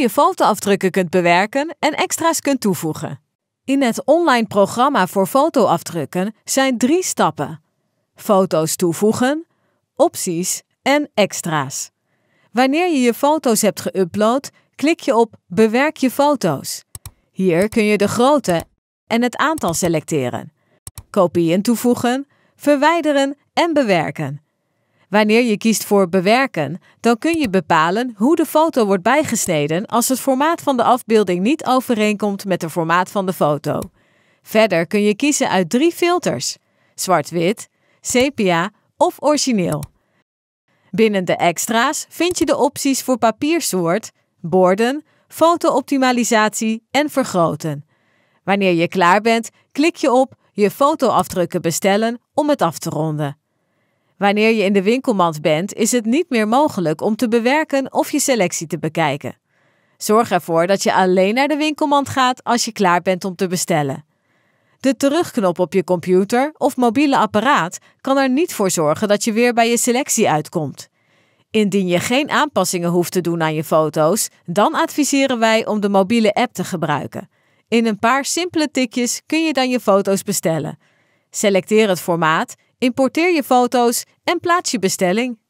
je fotoafdrukken kunt bewerken en extra's kunt toevoegen. In het online programma voor fotoafdrukken zijn drie stappen: foto's toevoegen, opties en extra's. Wanneer je je foto's hebt geüpload, klik je op Bewerk je foto's. Hier kun je de grootte en het aantal selecteren, kopieën toevoegen, verwijderen en bewerken. Wanneer je kiest voor bewerken, dan kun je bepalen hoe de foto wordt bijgesneden als het formaat van de afbeelding niet overeenkomt met het formaat van de foto. Verder kun je kiezen uit drie filters: zwart-wit, sepia of origineel. Binnen de extra's vind je de opties voor papiersoort, borden, foto-optimalisatie en vergroten. Wanneer je klaar bent, klik je op je fotoafdrukken bestellen om het af te ronden. Wanneer je in de winkelmand bent, is het niet meer mogelijk om te bewerken of je selectie te bekijken. Zorg ervoor dat je alleen naar de winkelmand gaat als je klaar bent om te bestellen. De terugknop op je computer of mobiele apparaat kan er niet voor zorgen dat je weer bij je selectie uitkomt. Indien je geen aanpassingen hoeft te doen aan je foto's, dan adviseren wij om de mobiele app te gebruiken. In een paar simpele tikjes kun je dan je foto's bestellen. Selecteer het formaat Importeer je foto's en plaats je bestelling.